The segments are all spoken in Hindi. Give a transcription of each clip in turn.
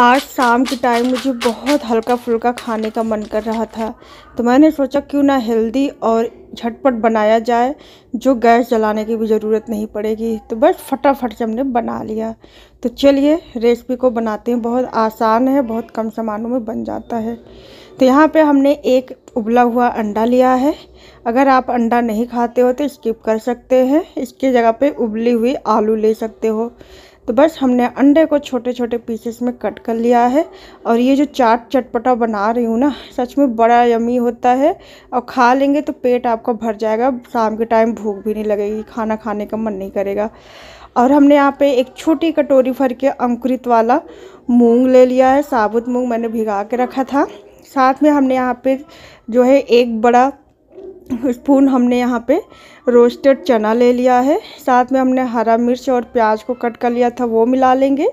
आज शाम के टाइम मुझे बहुत हल्का फुल्का खाने का मन कर रहा था तो मैंने सोचा क्यों ना हेल्दी और झटपट बनाया जाए जो गैस जलाने की भी ज़रूरत नहीं पड़ेगी तो बस फटाफट से हमने बना लिया तो चलिए रेसिपी को बनाते हैं बहुत आसान है बहुत कम सामानों में बन जाता है तो यहाँ पे हमने एक उबला हुआ अंडा लिया है अगर आप अंडा नहीं खाते हो तो स्किप कर सकते हैं इसकी जगह पे उबली हुई आलू ले सकते हो तो बस हमने अंडे को छोटे छोटे पीसेस में कट कर लिया है और ये जो चाट चटपटा बना रही हूँ ना सच में बड़ा यमी होता है और खा लेंगे तो पेट आपका भर जाएगा शाम के टाइम भूख भी नहीं लगेगी खाना खाने का मन नहीं करेगा और हमने यहाँ पे एक छोटी कटोरी भर के अंकुरित वाला मूंग ले लिया है साबुत मूंग मैंने भिगा के रखा था साथ में हमने यहाँ पे जो है एक बड़ा स्पून हमने यहाँ पे रोस्टेड चना ले लिया है साथ में हमने हरा मिर्च और प्याज को कट कर लिया था वो मिला लेंगे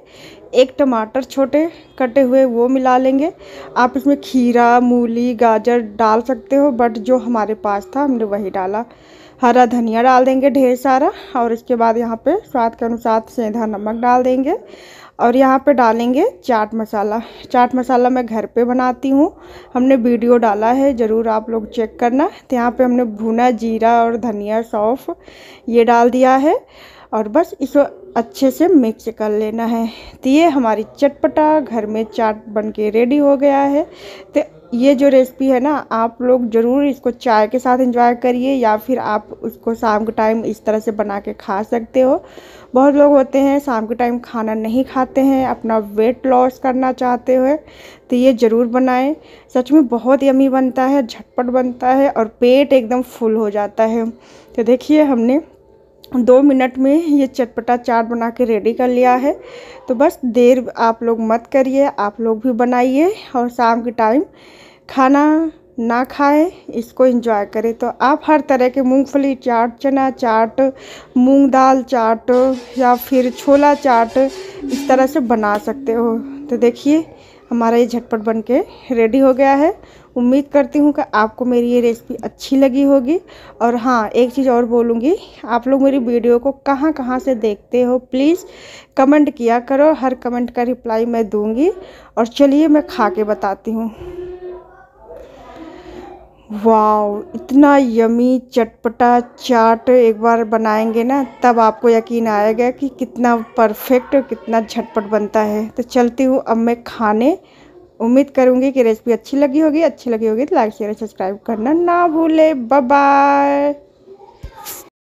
एक टमाटर छोटे कटे हुए वो मिला लेंगे आप इसमें खीरा मूली गाजर डाल सकते हो बट जो हमारे पास था हमने वही डाला हरा धनिया डाल देंगे ढेर सारा और इसके बाद यहाँ पे स्वाद के अनुसार सेंधा नमक डाल देंगे और यहाँ पे डालेंगे चाट मसाला चाट मसाला मैं घर पे बनाती हूँ हमने वीडियो डाला है ज़रूर आप लोग चेक करना तो यहाँ पर हमने भुना जीरा और धनिया सौफ़ ये डाल दिया है और बस इसको अच्छे से मिक्स कर लेना है तो ये हमारी चटपटा घर में चाट बन के रेडी हो गया है तो ये जो रेसिपी है ना आप लोग ज़रूर इसको चाय के साथ एंजॉय करिए या फिर आप उसको शाम के टाइम इस तरह से बना के खा सकते हो बहुत लोग होते हैं शाम के टाइम खाना नहीं खाते हैं अपना वेट लॉस करना चाहते हो तो ये ज़रूर बनाएं सच में बहुत यमी बनता है झटपट बनता है और पेट एकदम फुल हो जाता है तो देखिए हमने दो मिनट में ये चटपटा चाट बना के रेडी कर लिया है तो बस देर आप लोग मत करिए आप लोग भी बनाइए और शाम के टाइम खाना ना खाए इसको एंजॉय करें तो आप हर तरह के मूंगफली चाट चना चाट मूंग दाल चाट या फिर छोला चाट इस तरह से बना सकते हो तो देखिए हमारा ये झटपट बन के रेडी हो गया है उम्मीद करती हूँ कि आपको मेरी ये रेसिपी अच्छी लगी होगी और हाँ एक चीज़ और बोलूँगी आप लोग मेरी वीडियो को कहाँ कहाँ से देखते हो प्लीज़ कमेंट किया करो हर कमेंट का रिप्लाई मैं दूँगी और चलिए मैं खा के बताती हूँ वाओ इतना यमी चटपटा चाट एक बार बनाएंगे ना तब आपको यकीन आएगा कि कितना परफेक्ट और कितना झटपट बनता है तो चलती हूँ अब मैं खाने उम्मीद करूँगी कि रेसिपी अच्छी लगी होगी अच्छी लगी होगी तो लाइक शेयर सब्सक्राइब करना ना भूले बाय